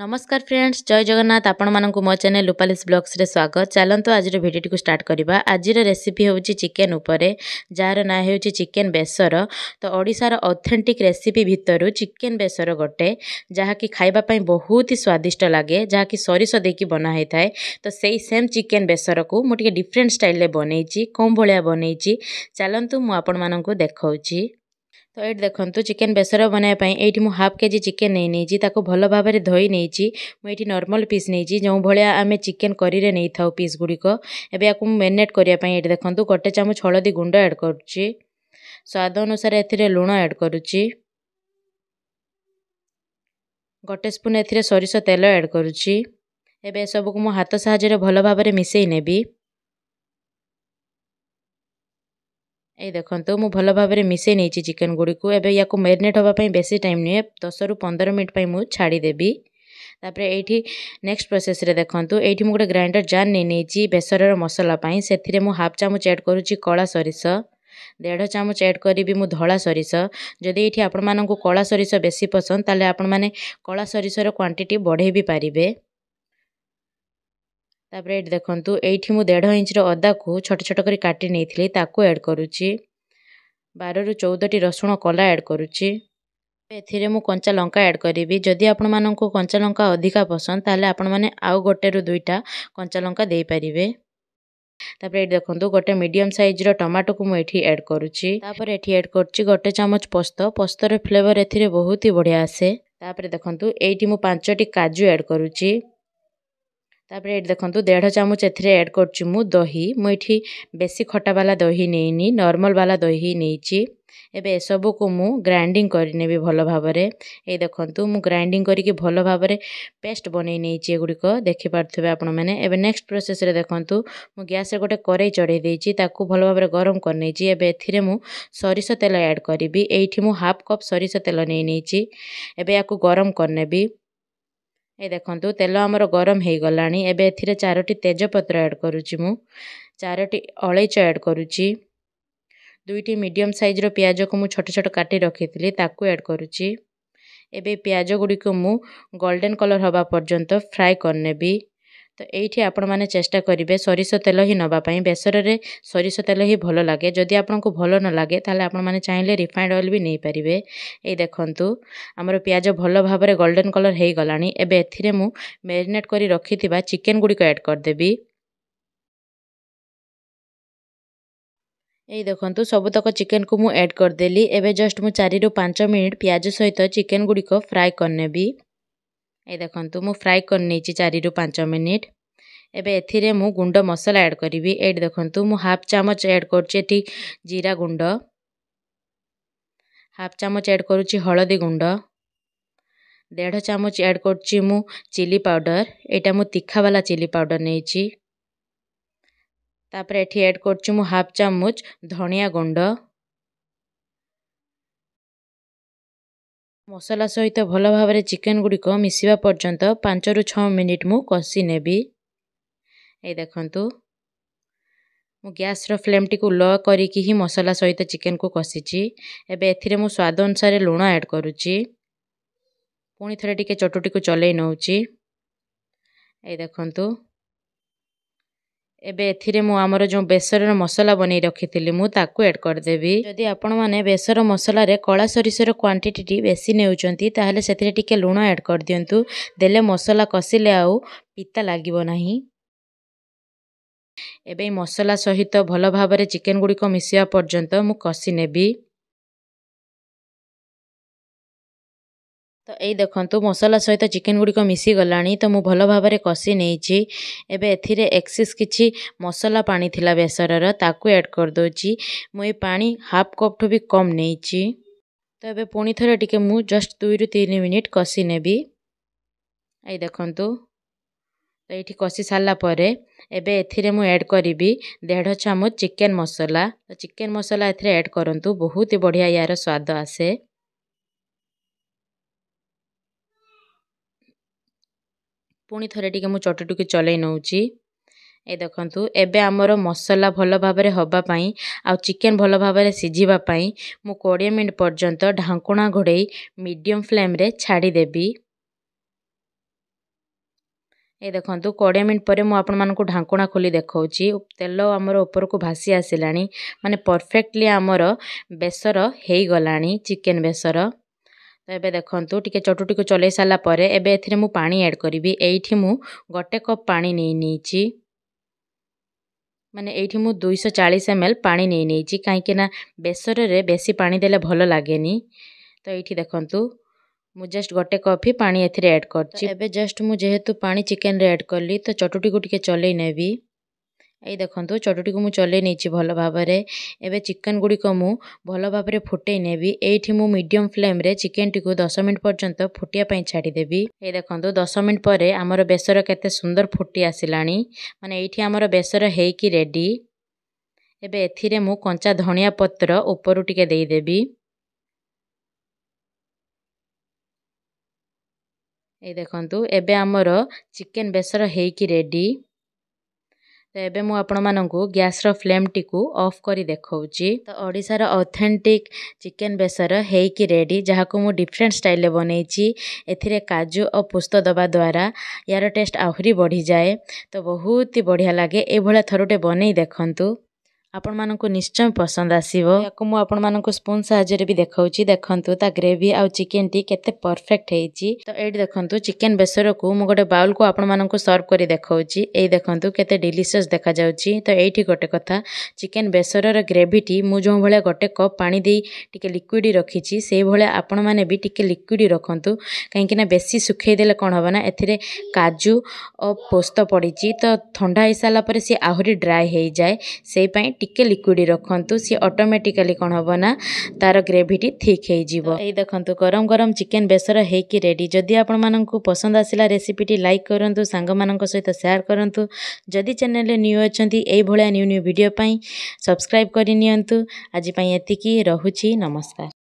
ନମସ୍କାର ଫ୍ରେଣ୍ଡସ୍ ଜୟ ଜଗନ୍ନାଥ ଆପଣମାନଙ୍କୁ ମୋ ଚ୍ୟାନେଲ୍ ଲୁପାଲିସ୍ ବ୍ଲଗ୍ସରେ ସ୍ୱାଗତ ଚାଲନ୍ତୁ ଆଜିର ଭିଡ଼ିଓଟିକୁ ଷ୍ଟାର୍ଟ କରିବା ଆଜିର ରେସିପି ହେଉଛି ଚିକେନ୍ ଉପରେ ଯାହାର ନାଁ ହେଉଛି ଚିକେନ୍ ବେସର ତ ଓଡ଼ିଶାର ଅଥେଣ୍ଟିକ୍ ରେସିପି ଭିତରୁ ଚିକେନ୍ ବେସର ଗୋଟେ ଯାହାକି ଖାଇବା ପାଇଁ ବହୁତ ସ୍ୱାଦିଷ୍ଟ ଲାଗେ ଯାହାକି ସୋରିଷ ଦେଇକି ବନା ହୋଇଥାଏ ତ ସେଇ ସେମ୍ ଚିକେନ୍ ବେସରକୁ ମୁଁ ଟିକିଏ ଡିଫରେଣ୍ଟ ଷ୍ଟାଇଲ୍ରେ ବନେଇଛି କେଉଁ ଭଳିଆ ବନେଇଛି ଚାଲନ୍ତୁ ମୁଁ ଆପଣମାନଙ୍କୁ ଦେଖାଉଛି ତ ଏଇଠି ଦେଖନ୍ତୁ ଚିକେନ୍ ବେସର ବନାଇବା ପାଇଁ ଏଇଠି ମୁଁ ହାଫ୍ କେଜି ଚିକେନ୍ ନେଇ ନେଇଛି ତାକୁ ଭଲ ଭାବରେ ଧୋଇ ନେଇଛି ମୁଁ ଏଇଠି ନର୍ମାଲ୍ ପିସ୍ ନେଇଛି ଯେଉଁଭଳିଆ ଆମେ ଚିକେନ୍ କରିରେ ନେଇଥାଉ ପିସ୍ ଗୁଡ଼ିକ ଏବେ ୟାକୁ ମୁଁ ମେରିନେଟ୍ କରିବା ପାଇଁ ଏଇଠି ଦେଖନ୍ତୁ ଗୋଟେ ଚାମଚ ହଳଦୀ ଗୁଣ୍ଡ ଆଡ଼୍ କରୁଛି ସ୍ୱାଦ ଅନୁସାରେ ଏଥିରେ ଲୁଣ ଆଡ଼୍ କରୁଛି ଗୋଟେ ସ୍ପୁନ୍ ଏଥିରେ ସୋରିଷ ତେଲ ଆଡ଼୍ କରୁଛି ଏବେ ଏସବୁକୁ ମୁଁ ହାତ ସାହାଯ୍ୟରେ ଭଲ ଭାବରେ ମିଶାଇ ନେବି ଏଇ ଦେଖନ୍ତୁ ମୁଁ ଭଲ ଭାବରେ ମିଶାଇ ନେଇଛି ଚିକେନ୍ ଗୁଡ଼ିକୁ ଏବେ ୟାକୁ ମ୍ୟାରିନେଟ୍ ହେବା ପାଇଁ ବେଶୀ ଟାଇମ୍ ନୁହେଁ ଦଶରୁ ପନ୍ଦର ମିନିଟ୍ ପାଇଁ ମୁଁ ଛାଡ଼ିଦେବି ତାପରେ ଏଇଠି ନେକ୍ସଟ ପ୍ରୋସେସ୍ରେ ଦେଖନ୍ତୁ ଏଇଠି ମୁଁ ଗୋଟେ ଗ୍ରାଇଣ୍ଡର୍ ଜାର୍ ନେଇ ନେଇଛି ବେସରର ମସଲା ପାଇଁ ସେଥିରେ ମୁଁ ହାଫ୍ ଚାମୁଚ ଆଡ଼୍ କରୁଛି କଳା ସୋରିଷ ଦେଢ଼ ଚାମଚ ଆଡ଼୍ କରିବି ମୁଁ ଧଳା ସୋରିଷ ଯଦି ଏଇଠି ଆପଣମାନଙ୍କୁ କଳା ସୋରିଷ ବେଶୀ ପସନ୍ଦ ତାହେଲେ ଆପଣମାନେ କଳା ସୋରିଷର କ୍ୱାଣ୍ଟିଟି ବଢ଼େଇ ବି ପାରିବେ ତାପରେ ଏଇଠି ଦେଖନ୍ତୁ ଏଇଠି ମୁଁ ଦେଢ଼ ଇଞ୍ଚର ଅଦାକୁ ଛୋଟ ଛୋଟ କରି କାଟି ନେଇଥିଲି ତାକୁ ଆଡ଼୍ କରୁଛି ବାରରୁ ଚଉଦଟି ରସୁଣ କଲା ଆଡ଼୍ କରୁଛି ଏଥିରେ ମୁଁ କଞ୍ଚା ଲଙ୍କା ଆଡ଼୍ କରିବି ଯଦି ଆପଣମାନଙ୍କୁ କଞ୍ଚା ଲଙ୍କା ଅଧିକା ପସନ୍ଦ ତାହେଲେ ଆପଣମାନେ ଆଉ ଗୋଟେରୁ ଦୁଇଟା କଞ୍ଚା ଲଙ୍କା ଦେଇପାରିବେ ତାପରେ ଏଇଠି ଦେଖନ୍ତୁ ଗୋଟେ ମିଡ଼ିୟମ୍ ସାଇଜ୍ର ଟମାଟୋକୁ ମୁଁ ଏଠି ଆଡ଼୍ କରୁଛି ତାପରେ ଏଠି ଆଡ଼୍ କରୁଛି ଗୋଟେ ଚାମଚ ପସ୍ତ ପସ୍ତର ଫ୍ଲେଭର୍ ଏଥିରେ ବହୁତ ହି ବଢ଼ିଆ ଆସେ ତାପରେ ଦେଖନ୍ତୁ ଏଇଠି ମୁଁ ପାଞ୍ଚଟି କାଜୁ ଆଡ଼୍ କରୁଛି ତାପରେ ଏଇଠି ଦେଖନ୍ତୁ ଦେଢ଼ ଚାମଚ ଏଥିରେ ଆଡ଼୍ କରୁଛି ମୁଁ ଦହି ମୁଁ ଏଠି ବେଶୀ ଖଟା ବାଲା ଦହି ନେଇନି ବାଲା ଦହି ନେଇଛି ଏବେ ଏସବୁକୁ ମୁଁ ଗ୍ରାଇଣ୍ଡିଙ୍ଗ କରିନେବି ଭଲ ଭାବରେ ଏଇ ଦେଖନ୍ତୁ ମୁଁ ଗ୍ରାଇଣ୍ଡିଙ୍ଗ କରିକି ଭଲ ଭାବରେ ପେଷ୍ଟ ବନେଇ ନେଇଛି ଏଗୁଡ଼ିକ ଦେଖିପାରୁଥିବେ ଆପଣମାନେ ଏବେ ନେକ୍ସଟ ପ୍ରୋସେସ୍ରେ ଦେଖନ୍ତୁ ମୁଁ ଗ୍ୟାସ୍ରେ ଗୋଟେ କରେଇ ଚଢ଼େଇ ଦେଇଛି ତାକୁ ଭଲ ଭାବରେ ଗରମ କରି ନେଇଛି ଏବେ ଏଥିରେ ମୁଁ ସୋରିଷ ତେଲ ଆଡ଼୍ କରିବି ଏଇଠି ମୁଁ ହାଫ୍ କପ୍ ସୋରିଷ ତେଲ ନେଇ ନେଇଛି ଏବେ ଏହାକୁ ଗରମ କରିନେବି ଏଇ ଦେଖନ୍ତୁ ତେଲ ଆମର ଗରମ ହୋଇଗଲାଣି ଏବେ ଏଥିରେ ଚାରୋଟି ତେଜପତ୍ର ଆଡ଼୍ କରୁଛି ମୁଁ ଚାରୋଟି ଅଳେଇଚ ଆଡ଼୍ କରୁଛି ଦୁଇଟି ମିଡ଼ିୟମ ସାଇଜ୍ର ପିଆଜକୁ ମୁଁ ଛୋଟ ଛୋଟ କାଟି ରଖିଥିଲି ତାକୁ ଆଡ଼୍ କରୁଛି ଏବେ ପିଆଜଗୁଡ଼ିକୁ ମୁଁ ଗୋଲ୍ଡେନ୍ କଲର୍ ହେବା ପର୍ଯ୍ୟନ୍ତ ଫ୍ରାଏ କରିନେବି ତ ଏଇଠି ଆପଣମାନେ ଚେଷ୍ଟା କରିବେ ସୋରିଷ ତେଲ ହିଁ ନେବା ପାଇଁ ବେସରରେ ସୋରିଷ ତେଲ ହିଁ ଭଲ ଲାଗେ ଯଦି ଆପଣଙ୍କୁ ଭଲ ନ ଲାଗେ ତାହେଲେ ଆପଣମାନେ ଚାହିଁଲେ ରିଫାଇଣ୍ଡ ଅଏଲ୍ ବି ନେଇପାରିବେ ଏଇ ଦେଖନ୍ତୁ ଆମର ପିଆଜ ଭଲ ଭାବରେ ଗୋଲ୍ଡେନ୍ କଲର୍ ହୋଇଗଲାଣି ଏବେ ଏଥିରେ ମୁଁ ମ୍ୟାରିନେଟ୍ କରି ରଖିଥିବା ଚିକେନ୍ ଗୁଡ଼ିକ ଆଡ଼୍ କରିଦେବି ଏଇ ଦେଖନ୍ତୁ ସବୁତକ ଚିକେନ୍କୁ ମୁଁ ଆଡ଼୍ କରିଦେଲି ଏବେ ଜଷ୍ଟ ମୁଁ ଚାରିରୁ ପାଞ୍ଚ ମିନିଟ୍ ପିଆଜ ସହିତ ଚିକେନ୍ ଗୁଡ଼ିକ ଫ୍ରାଏ କରିନେବି ଏ ଦେଖନ୍ତୁ ମୁଁ ଫ୍ରାଏ କରିନେଇଛି ଚାରିରୁ ପାଞ୍ଚ ମିନିଟ୍ ଏବେ ଏଥିରେ ମୁଁ ଗୁଣ୍ଡ ମସଲା ଆଡ଼୍ କରିବି ଏଇଠି ଦେଖନ୍ତୁ ମୁଁ ହାଫ୍ ଚାମଚ ଆଡ଼୍ କରୁଛି ଏଠି ଜିରା ଗୁଣ୍ଡ ହାଫ୍ ଚାମଚ ଆଡ଼୍ କରୁଛି ହଳଦୀ ଗୁଣ୍ଡ ଦେଢ଼ ଚାମଚ ଆଡ଼୍ କରୁଛି ମୁଁ ଚିଲି ପାଉଡ଼ର ଏଇଟା ମୁଁ ତିଖାବାଲା ଚିଲି ପାଉଡ଼ର ନେଇଛି ତାପରେ ଏଠି ଆଡ଼୍ କରୁଛି ମୁଁ ହାଫ୍ ଚାମଚ ଧନିଆ ଗୁଣ୍ଡ ମସଲା ସହିତ ଭଲ ଭାବରେ ଚିକେନ୍ ଗୁଡ଼ିକ ମିଶିବା ପର୍ଯ୍ୟନ୍ତ ପାଞ୍ଚରୁ ଛଅ ମିନିଟ୍ ମୁଁ କଷି ନେବି ଏଇ ଦେଖନ୍ତୁ ମୁଁ ଗ୍ୟାସ୍ର ଫ୍ଲେମ୍ଟିକୁ ଲୋ କରିକି ହିଁ ମସଲା ସହିତ ଚିକେନ୍କୁ କଷିଛି ଏବେ ଏଥିରେ ମୁଁ ସ୍ୱାଦ ଅନୁସାରେ ଲୁଣ ଆଡ଼୍ କରୁଛି ପୁଣି ଥରେ ଟିକେ ଚଟୁଟିକୁ ଚଲେଇ ନେଉଛି ଏଇ ଦେଖନ୍ତୁ ଏବେ ଏଥିରେ ମୁଁ ଆମର ଯେଉଁ ବେସରର ମସଲା ବନେଇ ରଖିଥିଲି ମୁଁ ତାକୁ ଏଡ଼୍ କରିଦେବି ଯଦି ଆପଣମାନେ ବେସର ମସଲାରେ କଳା ସୋରିଷର କ୍ୱାଣ୍ଟିଟି ବେଶୀ ନେଉଛନ୍ତି ତାହେଲେ ସେଥିରେ ଟିକେ ଲୁଣ ଆଡ଼୍ କରିଦିଅନ୍ତୁ ଦେଲେ ମସଲା କଷିଲେ ଆଉ ପିତା ଲାଗିବ ନାହିଁ ଏବେ ମସଲା ସହିତ ଭଲ ଭାବରେ ଚିକେନ୍ ଗୁଡ଼ିକ ମିଶିବା ପର୍ଯ୍ୟନ୍ତ ମୁଁ କଷି ନେବି ତ ଏଇ ଦେଖନ୍ତୁ ମସଲା ସହିତ ଚିକେନ୍ ଗୁଡ଼ିକ ମିଶିଗଲାଣି ତ ମୁଁ ଭଲ ଭାବରେ କଷି ନେଇଛି ଏବେ ଏଥିରେ ଏକ୍ସିସ୍ କିଛି ମସଲା ପାଣି ଥିଲା ବେସରର ତାକୁ ଆଡ଼୍ କରିଦେଉଛି ମୁଁ ଏଇ ପାଣି ହାଫ୍ କପ୍ଠୁ ବି କମ୍ ନେଇଛି ତ ଏବେ ପୁଣି ଥରେ ଟିକେ ମୁଁ ଜଷ୍ଟ ଦୁଇରୁ ତିନି ମିନିଟ୍ କଷି ନେବି ଏଇ ଦେଖନ୍ତୁ ତ ଏଇଠି କଷି ସାରିଲା ପରେ ଏବେ ଏଥିରେ ମୁଁ ଆଡ଼୍ କରିବି ଦେଢ଼ ଚାମଚ ଚିକେନ୍ ମସଲା ତ ଚିକେନ୍ ମସଲା ଏଥିରେ ଆଡ଼୍ କରନ୍ତୁ ବହୁତ ବଢ଼ିଆ ୟାର ସ୍ୱାଦ ଆସେ ପୁଣି ଥରେ ଟିକେ ମୁଁ ଚଟୁଟିକୁ ଚଲେଇ ନେଉଛି ଏ ଦେଖନ୍ତୁ ଏବେ ଆମର ମସଲା ଭଲ ଭାବରେ ହେବା ପାଇଁ ଆଉ ଚିକେନ୍ ଭଲ ଭାବରେ ସିଝିବା ପାଇଁ ମୁଁ କୋଡ଼ିଏ ମିନିଟ୍ ପର୍ଯ୍ୟନ୍ତ ଢାଙ୍କୁଣା ଘୋଡ଼େଇ ମିଡ଼ିୟମ୍ ଫ୍ଲେମ୍ରେ ଛାଡ଼ିଦେବି ଏ ଦେଖନ୍ତୁ କୋଡ଼ିଏ ମିନିଟ୍ ପରେ ମୁଁ ଆପଣମାନଙ୍କୁ ଢାଙ୍କୁଣା ଖୋଲି ଦେଖାଉଛି ତେଲ ଆମର ଉପରକୁ ଭାସି ଆସିଲାଣି ମାନେ ପରଫେକ୍ଟଲି ଆମର ବେସର ହୋଇଗଲାଣି ଚିକେନ୍ ବେସର ତ ଏବେ ଦେଖନ୍ତୁ ଟିକେ ଚଟୁଟିକୁ ଚଲାଇ ସାରିଲା ପରେ ଏବେ ଏଥିରେ ମୁଁ ପାଣି ଆଡ଼୍ କରିବି ଏଇଠି ମୁଁ ଗୋଟେ କପ୍ ପାଣି ନେଇ ନେଇଛି ମାନେ ଏଇଠି ମୁଁ ଦୁଇଶହ ଚାଳିଶ ଏମ୍ ଏଲ୍ ପାଣି ନେଇ ନେଇଛି କାହିଁକିନା ବେସରରେ ବେଶୀ ପାଣି ଦେଲେ ଭଲ ଲାଗେନି ତ ଏଇଠି ଦେଖନ୍ତୁ ମୁଁ ଜଷ୍ଟ ଗୋଟେ କପ୍ ହିଁ ପାଣି ଏଥିରେ ଆଡ଼୍ କରିଛି ଏବେ ଜଷ୍ଟ ମୁଁ ଯେହେତୁ ପାଣି ଚିକେନରେ ଆଡ଼୍ କଲି ତ ଚଟୁଟିକୁ ଟିକେ ଚଲାଇ ନେବି ଏଇ ଦେଖନ୍ତୁ ଚଟୁଟିକୁ ମୁଁ ଚଲେଇ ନେଇଛି ଭଲ ଭାବରେ ଏବେ ଚିକେନ୍ ଗୁଡ଼ିକ ମୁଁ ଭଲ ଭାବରେ ଫୁଟେଇ ନେବି ଏଇଠି ମୁଁ ମିଡ଼ିୟମ୍ ଫ୍ଲେମ୍ରେ ଚିକେନ୍ଟିକୁ ଦଶ ମିନିଟ୍ ପର୍ଯ୍ୟନ୍ତ ଫୁଟିବା ପାଇଁ ଛାଡ଼ିଦେବି ଏଇ ଦେଖନ୍ତୁ ଦଶ ମିନିଟ୍ ପରେ ଆମର ବେସର କେତେ ସୁନ୍ଦର ଫୁଟି ଆସିଲାଣି ମାନେ ଏଇଠି ଆମର ବେସର ହେଇକି ରେଡ଼ି ଏବେ ଏଥିରେ ମୁଁ କଞ୍ଚା ଧନିଆ ପତ୍ର ଉପରୁ ଟିକେ ଦେଇଦେବି ଏଇ ଦେଖନ୍ତୁ ଏବେ ଆମର ଚିକେନ୍ ବେସର ହେଇକି ରେଡ଼ି ଏବେ ମୁଁ ଆପଣମାନଙ୍କୁ ଗ୍ୟାସ୍ର ଫ୍ଲେମ୍ଟିକୁ ଅଫ୍ କରି ଦେଖାଉଛି ତ ଓଡ଼ିଶାର ଅଥେଣ୍ଟିକ୍ ଚିକେନ୍ ବେସର ହେଇକି ରେଡ଼ି ଯାହାକୁ ମୁଁ ଡିଫରେଣ୍ଟ ଷ୍ଟାଇଲ୍ରେ ବନେଇଛି ଏଥିରେ କାଜୁ ଓ ପୋସ୍ତ ଦେବା ଦ୍ୱାରା ୟାର ଟେଷ୍ଟ ଆହୁରି ବଢ଼ିଯାଏ ତ ବହୁତ ହି ବଢ଼ିଆ ଲାଗେ ଏଇଭଳିଆ ଥରୁଟେ ବନେଇ ଦେଖନ୍ତୁ ଆପଣମାନଙ୍କୁ ନିଶ୍ଚୟ ପସନ୍ଦ ଆସିବ ଏହାକୁ ମୁଁ ଆପଣମାନଙ୍କୁ ସ୍ପୁନ୍ ସାହାଯ୍ୟରେ ବି ଦେଖାଉଛି ଦେଖନ୍ତୁ ତା ଗ୍ରେଭି ଆଉ ଚିକେନ୍ଟି କେତେ ପରଫେକ୍ଟ ହେଇଛି ତ ଏଇଠି ଦେଖନ୍ତୁ ଚିକେନ୍ ବେସରକୁ ମୁଁ ଗୋଟେ ବାଉଲ୍କୁ ଆପଣମାନଙ୍କୁ ସର୍ଭ କରି ଦେଖାଉଛି ଏଇ ଦେଖନ୍ତୁ କେତେ ଡିଲିସିୟସ୍ ଦେଖାଯାଉଛି ତ ଏଇଠି ଗୋଟେ କଥା ଚିକେନ୍ ବେସରର ଗ୍ରେଭିଟି ମୁଁ ଯେଉଁ ଭଳିଆ ଗୋଟେ କପ୍ ପାଣି ଦେଇ ଟିକେ ଲିକ୍ୱିଡ଼ ରଖିଛି ସେଇଭଳିଆ ଆପଣମାନେ ବି ଟିକେ ଲିକ୍ୱିଡ଼ ରଖନ୍ତୁ କାହିଁକିନା ବେଶୀ ଶୁଖେଇଦେଲେ କ'ଣ ହେବ ନା ଏଥିରେ କାଜୁ ଓ ପୋସ୍ତ ପଡ଼ିଛି ତ ଥଣ୍ଡା ହେଇସାରିଲା ପରେ ସିଏ ଆହୁରି ଡ୍ରାଏ ହେଇଯାଏ ସେଇପାଇଁ ଟିକେ ଲିକ୍ୱିଡ଼ ରଖନ୍ତୁ ସିଏ ଅଟୋମେଟିକାଲି କ'ଣ ହେବ ନା ତାର ଗ୍ରେଭିଟି ଠିକ୍ ହେଇଯିବ ଏଇ ଦେଖନ୍ତୁ ଗରମ ଗରମ ଚିକେନ୍ ବେସର ହେଇକି ରେଡ଼ି ଯଦି ଆପଣମାନଙ୍କୁ ପସନ୍ଦ ଆସିଲା ରେସିପିଟି ଲାଇକ୍ କରନ୍ତୁ ସାଙ୍ଗମାନଙ୍କ ସହିତ ସେୟାର କରନ୍ତୁ ଯଦି ଚ୍ୟାନେଲରେ ନ୍ୟୁ ଅଛନ୍ତି ଏଇଭଳିଆ ନ୍ୟୁ ନ୍ୟୁ ଭିଡ଼ିଓ ପାଇଁ ସବସ୍କ୍ରାଇବ୍ କରିନିଅନ୍ତୁ ଆଜି ପାଇଁ ଏତିକି ରହୁଛି ନମସ୍କାର